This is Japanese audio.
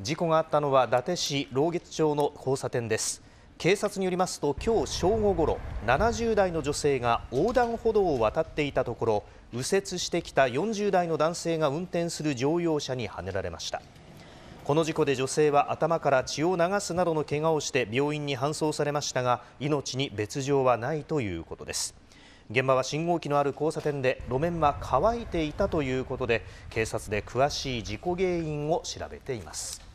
事故があったのは伊達市老月町の交差点です警察によりますと今日正午ごろ70代の女性が横断歩道を渡っていたところ右折してきた40代の男性が運転する乗用車にはねられましたこの事故で女性は頭から血を流すなどの怪我をして病院に搬送されましたが命に別状はないということです現場は信号機のある交差点で路面は乾いていたということで警察で詳しい事故原因を調べています